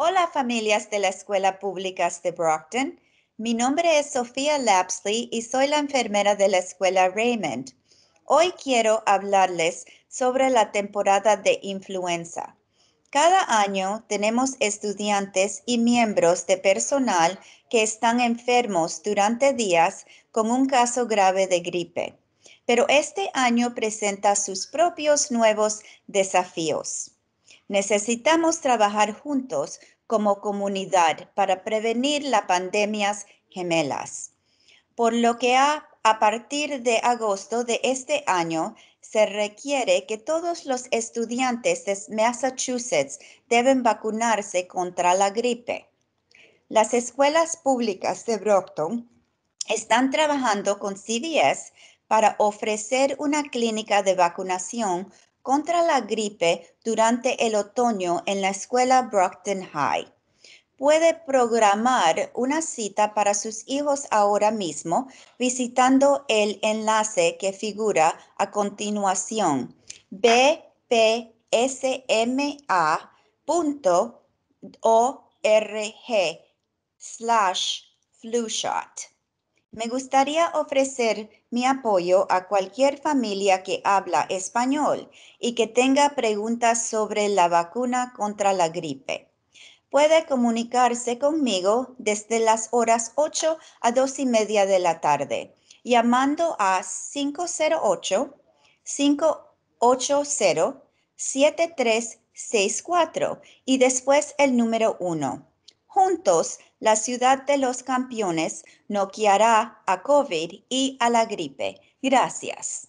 Hola familias de la Escuela Pública de Brockton. Mi nombre es Sofía Lapsley y soy la enfermera de la Escuela Raymond. Hoy quiero hablarles sobre la temporada de influenza. Cada año tenemos estudiantes y miembros de personal que están enfermos durante días con un caso grave de gripe, pero este año presenta sus propios nuevos desafíos. Necesitamos trabajar juntos como comunidad para prevenir las pandemias gemelas. Por lo que a, partir de agosto de este año, se requiere que todos los estudiantes de Massachusetts deben vacunarse contra la gripe. Las escuelas públicas de Brockton están trabajando con CVS para ofrecer una clínica de vacunación contra la gripe durante el otoño en la escuela Brockton High. Puede programar una cita para sus hijos ahora mismo visitando el enlace que figura a continuación bpsma.org slash shot. Me gustaría ofrecer mi apoyo a cualquier familia que habla español y que tenga preguntas sobre la vacuna contra la gripe. Puede comunicarse conmigo desde las horas 8 a 2 y media de la tarde, llamando a 508-580-7364 y después el número 1. Juntos, la ciudad de los campeones no a COVID y a la gripe. Gracias.